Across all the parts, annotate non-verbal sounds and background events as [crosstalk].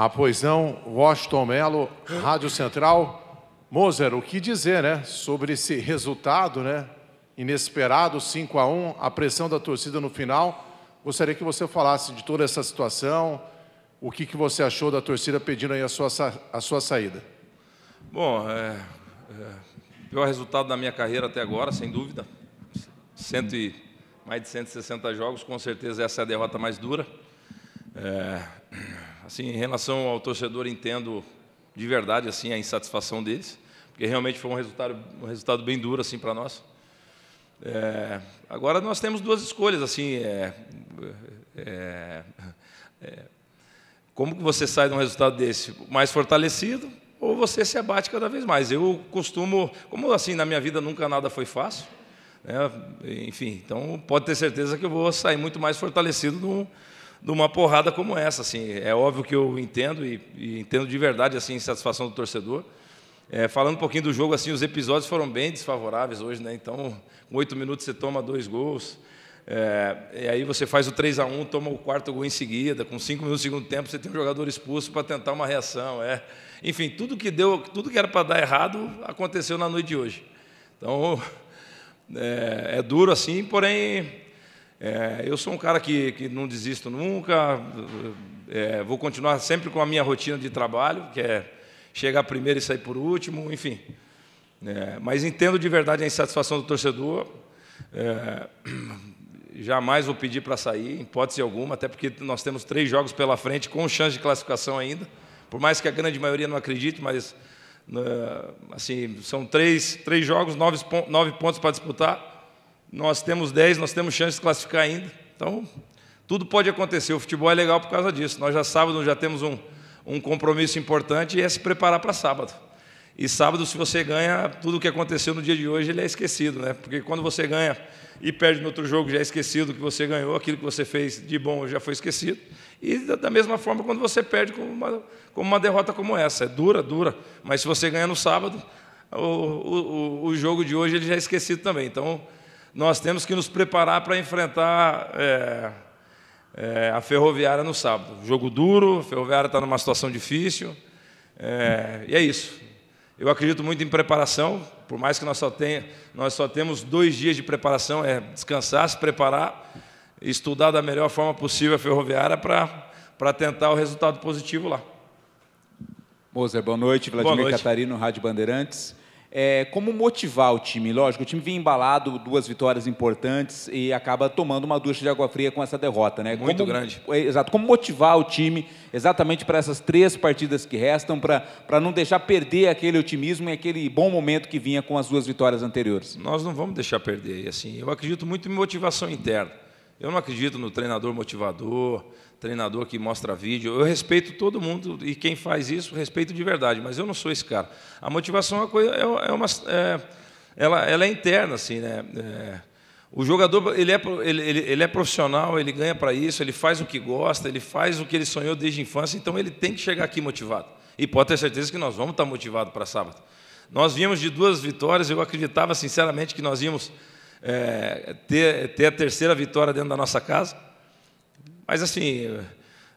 Ah, pois não, Washington Melo, Rádio Central. Mozer, o que dizer né, sobre esse resultado né, inesperado, 5 a 1 a pressão da torcida no final? Gostaria que você falasse de toda essa situação, o que, que você achou da torcida pedindo aí a sua, a sua saída. Bom, é, é, pior resultado da minha carreira até agora, sem dúvida. Cento e, mais de 160 jogos, com certeza essa é a derrota mais dura. É, assim, em relação ao torcedor, entendo de verdade assim a insatisfação deles, porque realmente foi um resultado, um resultado bem duro assim para nós. É, agora nós temos duas escolhas assim, é, é, é, como que você sai de um resultado desse mais fortalecido ou você se abate cada vez mais. Eu costumo, como assim na minha vida nunca nada foi fácil, né? enfim, então pode ter certeza que eu vou sair muito mais fortalecido do de uma porrada como essa. Assim, é óbvio que eu entendo e, e entendo de verdade assim, a insatisfação do torcedor. É, falando um pouquinho do jogo, assim, os episódios foram bem desfavoráveis hoje, né? Então, com oito minutos você toma dois gols. É, e aí você faz o 3 a 1 toma o quarto gol em seguida, com cinco minutos de segundo tempo você tem um jogador expulso para tentar uma reação. É. Enfim, tudo que deu, tudo que era para dar errado aconteceu na noite de hoje. Então [laughs] é, é duro assim, porém é, eu sou um cara que, que não desisto nunca, é, vou continuar sempre com a minha rotina de trabalho, que é chegar primeiro e sair por último, enfim. É, mas entendo de verdade a insatisfação do torcedor. É, [clears throat] jamais vou pedir para sair, em hipótese alguma, até porque nós temos três jogos pela frente com chance de classificação ainda. Por mais que a grande maioria não acredite, mas né, assim são três, três jogos, nove, nove pontos para disputar nós temos 10, nós temos chance de classificar ainda. Então, tudo pode acontecer. O futebol é legal por causa disso. Nós já sábado já temos um, um compromisso importante e é se preparar para sábado. E sábado, se você ganha, tudo o que aconteceu no dia de hoje ele é esquecido, né? Porque quando você ganha e perde no outro jogo, já é esquecido o que você ganhou, aquilo que você fez de bom já foi esquecido. E da mesma forma, quando você perde com uma, com uma derrota como essa, é dura, dura. Mas se você ganha no sábado, o, o, o jogo de hoje ele já é esquecido também. Então, nós temos que nos preparar para enfrentar é, é, a Ferroviária no sábado. Jogo duro, a Ferroviária está numa situação difícil, é, e é isso. Eu acredito muito em preparação, por mais que nós só, tenha, nós só temos dois dias de preparação, é descansar, se preparar, estudar da melhor forma possível a Ferroviária para tentar o resultado positivo lá. Mozer, boa noite. Vladimir boa noite. Catarino, Rádio Bandeirantes. É, como motivar o time? Lógico, o time vem embalado, duas vitórias importantes e acaba tomando uma ducha de água fria com essa derrota, né? Muito como, grande. É, exato. Como motivar o time exatamente para essas três partidas que restam, para não deixar perder aquele otimismo e aquele bom momento que vinha com as duas vitórias anteriores? Nós não vamos deixar perder. Assim, eu acredito muito em motivação interna. Eu não acredito no treinador motivador, treinador que mostra vídeo. Eu respeito todo mundo e quem faz isso, respeito de verdade, mas eu não sou esse cara. A motivação é uma coisa, é, é uma, é, ela, ela, é interna, assim, né? É, o jogador ele é, ele, ele é profissional, ele ganha para isso, ele faz o que gosta, ele faz o que ele sonhou desde a infância, então ele tem que chegar aqui motivado. E pode ter certeza que nós vamos estar motivados para sábado. Nós vimos de duas vitórias, eu acreditava sinceramente que nós íamos é, ter, ter a terceira vitória dentro da nossa casa. Mas assim,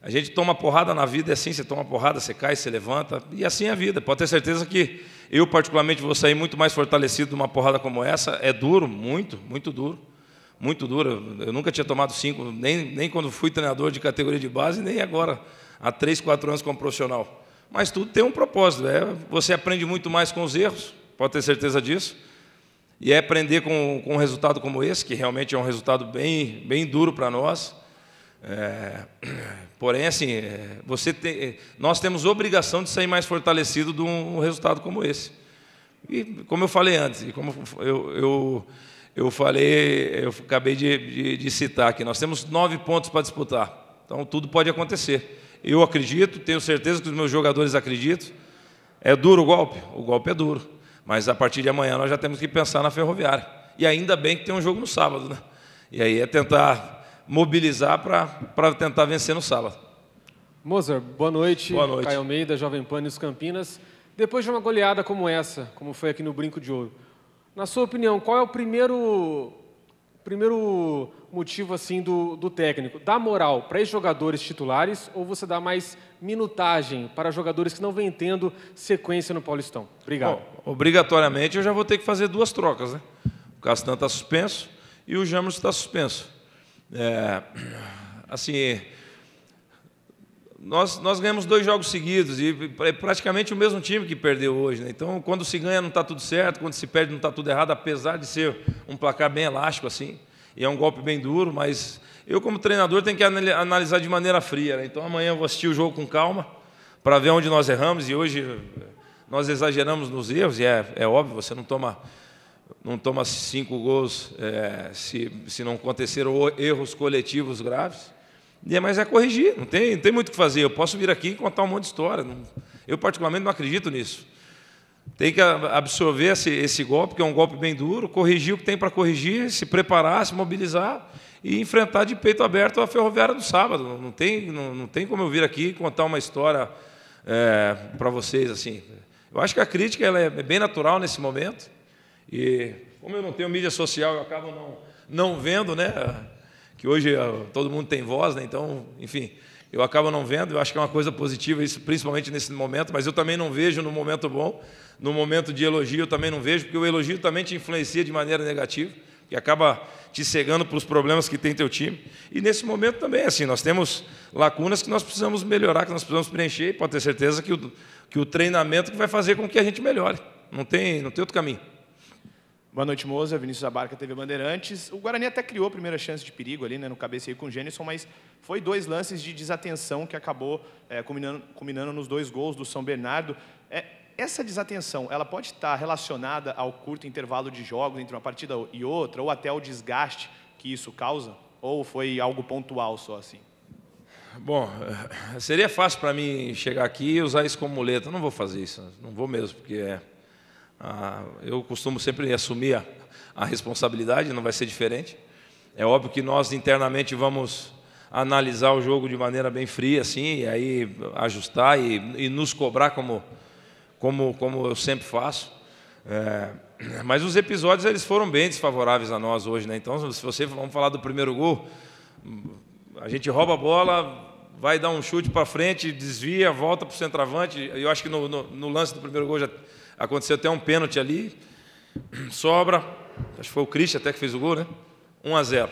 a gente toma porrada na vida, é assim, você toma porrada, você cai, você levanta, e assim é a vida. Pode ter certeza que eu, particularmente, vou sair muito mais fortalecido de uma porrada como essa. É duro, muito, muito duro. Muito duro. Eu nunca tinha tomado cinco, nem, nem quando fui treinador de categoria de base, nem agora, há três, quatro anos como profissional. Mas tudo tem um propósito. É, você aprende muito mais com os erros, pode ter certeza disso. E é aprender com, com um resultado como esse, que realmente é um resultado bem, bem duro para nós é, [clears throat] porém, assim, é, você é, nós temos obrigação de sair mais fortalecido de um resultado como esse. E como eu falei antes, e como eu, eu, eu falei, eu acabei de, de, de citar aqui, nós temos nove pontos para disputar. Então tudo pode acontecer. Eu acredito, tenho certeza que os meus jogadores acreditam. É duro o golpe? O golpe é duro. Mas a partir de amanhã nós já temos que pensar na ferroviária. E ainda bem que tem um jogo no sábado, né? E aí é tentar mobilizar para tentar vencer no Sala. Mozart, boa noite. Boa noite. Caio Almeida, Jovem Pan News Campinas. Depois de uma goleada como essa, como foi aqui no Brinco de Ouro, na sua opinião, qual é o primeiro primeiro motivo assim do, do técnico? Dá moral para os jogadores titulares ou você dá mais minutagem para jogadores que não vêm tendo sequência no Paulistão? Obrigado. Bom, obrigatoriamente eu já vou ter que fazer duas trocas, né? O Castan está suspenso e o Jamerson está suspenso. É, assim, nós, nós ganhamos dois jogos seguidos e é praticamente o mesmo time que perdeu hoje. Né? Então, quando se ganha não está tudo certo, quando se perde não está tudo errado, apesar de ser um placar bem elástico assim, e é um golpe bem duro, mas eu como treinador tenho que analisar de maneira fria. Né? Então, amanhã eu vou assistir o jogo com calma para ver onde nós erramos e hoje eh, nós exageramos nos erros e é, é óbvio, você não toma não toma cinco gols é, se, se não aconteceram erros coletivos graves. E é, mas é corrigir, não tem, não tem muito o que fazer. Eu posso vir aqui e contar um monte de história. Não, eu, particularmente, não acredito nisso. Tem que absorver esse, esse golpe, que é um golpe bem duro, corrigir o que tem para corrigir, se preparar, se mobilizar e enfrentar de peito aberto a ferroviária do sábado. Não, não tem, não, não, tem como eu vir aqui e contar uma história é, para vocês assim. Eu acho que a crítica ela é, é bem natural nesse momento. E como eu não tenho mídia social, eu acabo não, não vendo, né? Que hoje eh, todo mundo tem voz, né? Então, enfim, eu acabo não vendo. Eu acho que é uma coisa positiva, isso, principalmente nesse momento, mas eu também não vejo no momento bom. No momento de elogio, eu também não vejo, porque o elogio também te influencia de maneira negativa que acaba te cegando para os problemas que tem teu time. E nesse momento também, assim, nós temos lacunas que nós precisamos melhorar, que nós precisamos preencher, e pode ter certeza que o, que o treinamento que vai fazer com que a gente melhore. Não tem, não tem outro caminho. Boa noite, Moza. Vinícius Abarca, TV Bandeirantes. O Guarani até criou a primeira chance de perigo ali, né, no cabeceio com o Gênison, mas foi dois lances de desatenção que acabou é, culminando, culminando nos dois gols do São Bernardo. É, essa desatenção, ela pode estar relacionada ao curto intervalo de jogos entre uma partida e outra, ou até ao desgaste que isso causa? Ou foi algo pontual só assim? Bom, eh, seria fácil para mim chegar aqui e usar isso como muleta. não vou fazer isso, não vou mesmo, porque é ah, eu costumo sempre assumir a, a responsabilidade, não vai ser diferente. É óbvio que nós internamente vamos analisar o jogo de maneira bem fria, assim, e aí ajustar e, e nos cobrar como, como, como eu sempre faço. É, mas os episódios eles foram bem desfavoráveis a nós hoje, né? Então, se você vamos falar do primeiro gol, a gente rouba a bola, vai dar um chute para frente, desvia, volta para o centroavante. Eu acho que no, no, no lance do primeiro gol já Aconteceu até um pênalti ali, sobra, acho que foi o Christian até que fez o gol, né? 1 a 0.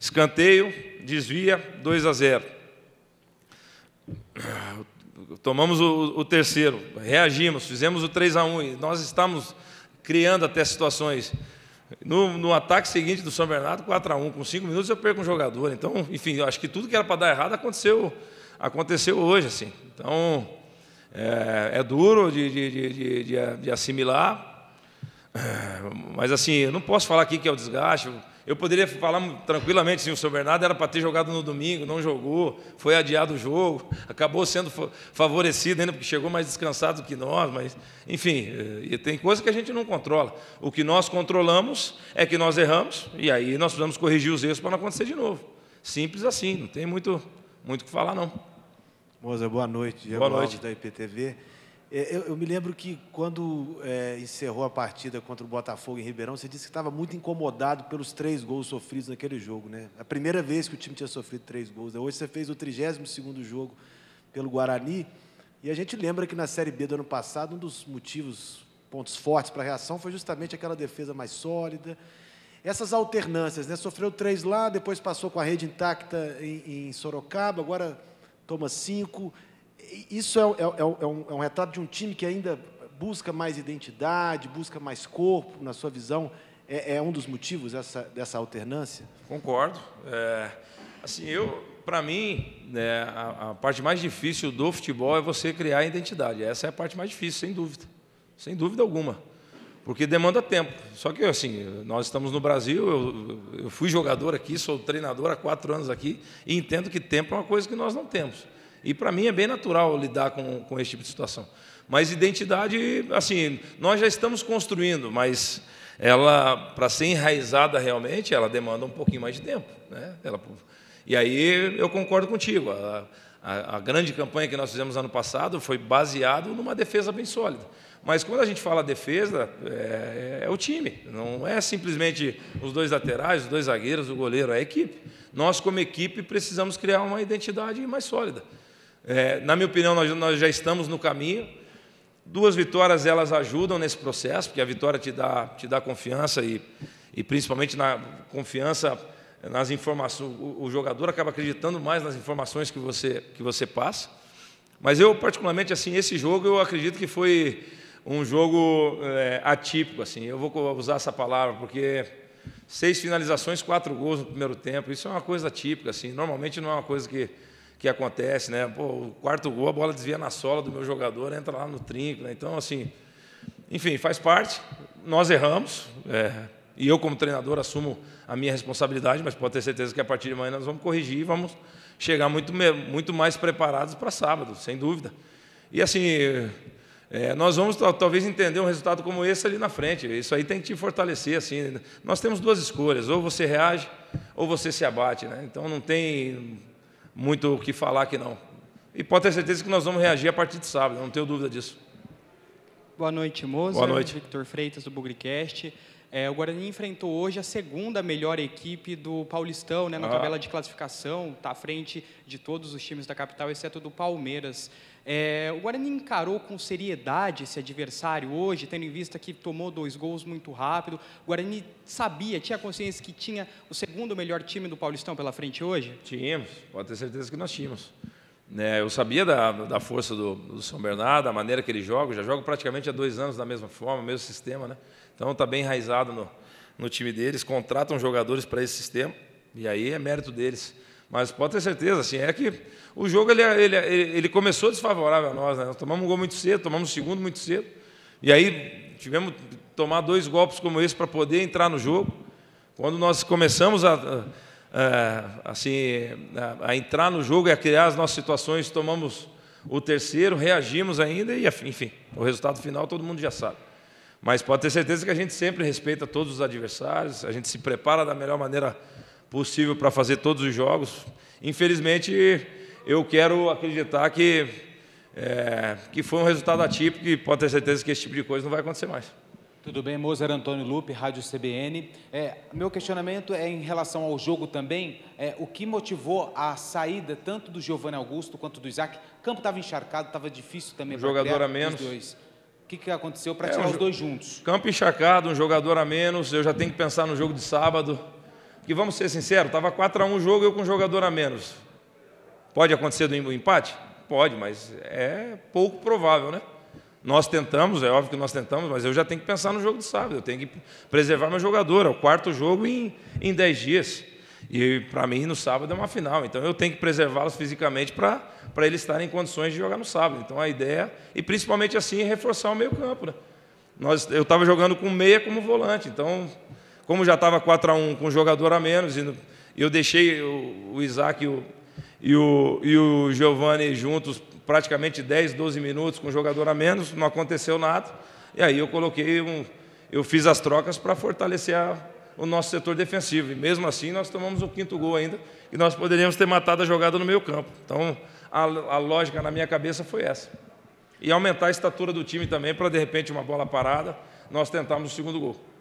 Escanteio, desvia, 2 a 0. Tomamos o, o terceiro, reagimos, fizemos o 3 a 1 e nós estamos criando até situações. No, no, ataque seguinte do São Bernardo, 4 a 1 com 5 minutos eu perco um jogador. Então, enfim, acho que tudo que era para dar errado aconteceu, aconteceu hoje, assim. Então, é, é duro de, de, de, de, assimilar, mas assim, eu não posso falar aqui que é o desgaste. Eu poderia falar tranquilamente, sim, o seu Bernardo era para ter jogado no domingo, não jogou, foi adiado o jogo, acabou sendo favorecido ainda, porque chegou mais descansado do que nós, mas, enfim, eh, tem coisa que a gente não controla. O que nós controlamos é que nós erramos, e aí nós precisamos corrigir os erros para não acontecer de novo. Simples assim, não tem muito, muito o que falar, não. Moza, boa noite. Diego boa noite. Alves, da IPTV. É, eu, eu, me lembro que quando é, encerrou a partida contra o Botafogo em Ribeirão, você disse que estava muito incomodado pelos três gols sofridos naquele jogo, né? A primeira vez que o time tinha sofrido três gols. Né? Hoje você fez o 32º jogo pelo Guarani. E a gente lembra que na Série B do ano passado, um dos motivos, pontos fortes para a reação, foi justamente aquela defesa mais sólida. Essas alternâncias, né? Sofreu três lá, depois passou com a rede intacta em, em Sorocaba, agora toma cinco. Isso é, é, é, é, um, é um retrato de um time que ainda busca mais identidade, busca mais corpo, na sua visão, é, é um dos motivos dessa, dessa alternância? Concordo. É, assim, eu, para mim, né, a, a, parte mais difícil do futebol é você criar a identidade. Essa é a parte mais difícil, sem dúvida. Sem dúvida alguma porque demanda tempo. Só que assim, nós estamos no Brasil, eu, eu fui jogador aqui, sou treinador há quatro anos aqui e entendo que tempo é uma coisa que nós não temos. E para mim é bem natural lidar com, com esse tipo de situação. Mas identidade, assim, nós já estamos construindo, mas ela, para ser enraizada realmente, ela demanda um pouquinho mais de tempo. Né? Ela, e aí eu concordo contigo. A, a, a grande campanha que nós fizemos ano passado foi baseada numa defesa bem sólida. Mas quando a gente fala defesa, é, é, o time, não é simplesmente os dois laterais, os dois zagueiros, o goleiro, é a equipe. Nós, como equipe, precisamos criar uma identidade mais sólida. É, na minha opinião, nós, nós já estamos no caminho. Duas vitórias elas ajudam nesse processo, porque a vitória te dá, te dá confiança e, e principalmente na confiança nas informações. O, o jogador acaba acreditando mais nas informações que você, que você passa. Mas eu, particularmente, assim, esse jogo eu acredito que foi um jogo é, atípico, assim. Eu vou usar essa palavra porque seis finalizações, quatro gols no primeiro tempo, isso é uma coisa típica, assim. Normalmente não é uma coisa que que acontece, né? Pô, o quarto gol a bola desvia na sola do meu jogador, entra lá no trinco, né? Então, assim, enfim, faz parte. Nós erramos, é, e eu, como treinador, assumo a minha responsabilidade, mas pode ter certeza que a partir de amanhã nós vamos corrigir e vamos chegar muito, muito mais preparados para sábado, sem dúvida. E assim, é, nós vamos talvez entender um resultado como esse ali na frente. Isso aí tem que te fortalecer. Assim, né? nós temos duas escolhas: ou você reage, ou você se abate. Né? Então não tem muito o que falar aqui não. E pode ter certeza que nós vamos reagir a partir de sábado. Não tenho dúvida disso. Boa noite, Moza. Boa noite, Victor Freitas do Bugricast. É, o Guarani enfrentou hoje a segunda melhor equipe do Paulistão, né, na ah. tabela de classificação, está à frente de todos os times da capital, exceto do Palmeiras. É, o Guarani encarou com seriedade esse adversário hoje, tendo em vista que tomou dois gols muito rápido. O Guarani sabia, tinha consciência que tinha o segundo melhor time do Paulistão pela frente hoje? Tínhamos, pode ter certeza que nós tínhamos. Né, eu sabia da, da força do, do, São Bernardo, da maneira que ele joga, eu já jogo praticamente há dois anos da mesma forma, mesmo sistema, né? Então está bem enraizado no, no time deles, contratam jogadores para esse sistema, e aí é mérito deles. Mas pode ter certeza, assim, é que o jogo ele, é, é, ele, ele começou desfavorável a nós, né? Nós tomamos um gol muito cedo, tomamos o um segundo muito cedo, e aí tivemos que tomar dois golpes como esse para poder entrar no jogo. Quando nós começamos a é, assim, é, a, entrar no jogo e a criar as nossas situações, tomamos o terceiro, reagimos ainda e, enfim, o resultado final todo mundo já sabe. Mas pode ter certeza que a gente sempre respeita todos os adversários, a gente se prepara da melhor maneira possível para fazer todos os jogos. Infelizmente, eu quero acreditar que, é, que foi um resultado atípico e pode ter certeza que esse tipo de coisa não vai acontecer mais. Tudo bem, Mozer Antônio Lupe, Rádio CBN. É, meu questionamento é em relação ao jogo também. É, o que motivou a saída tanto do Giovanni Augusto quanto do Isaac? O campo estava encharcado, estava difícil também. Um jogador a menos. Dois. O que, que aconteceu para é, tirar um os dois juntos? Campo encharcado, um jogador a menos. Eu já tenho que pensar no jogo de sábado. Que vamos ser sinceros, estava 4 a 1 o jogo eu com um jogador a menos. Pode acontecer do empate? Pode, mas é pouco provável, né? Nós tentamos, é óbvio que nós tentamos, mas eu já tenho que pensar no jogo de sábado, eu tenho que preservar meu jogador. É o quarto jogo em, em dez dias. E para mim, no sábado é uma final, então eu tenho que preservá-los fisicamente para, para eles estarem em condições de jogar no sábado. Então a ideia, e principalmente assim, é reforçar o meio-campo. Né? Nós, eu estava jogando com meia como volante, então, como já estava 4 a 1 com jogador a menos, e eu deixei o, o Isaac e o, e o, e o Giovanni juntos praticamente 10, 12 minutos com jogador a menos, não aconteceu nada. E aí eu coloquei um, eu fiz as trocas para fortalecer a, o nosso setor defensivo. E mesmo assim nós tomamos o quinto gol ainda e nós poderíamos ter matado a jogada no meio campo. Então a, a lógica na minha cabeça foi essa. E aumentar a estatura do time também para de repente uma bola parada nós tentarmos o segundo gol.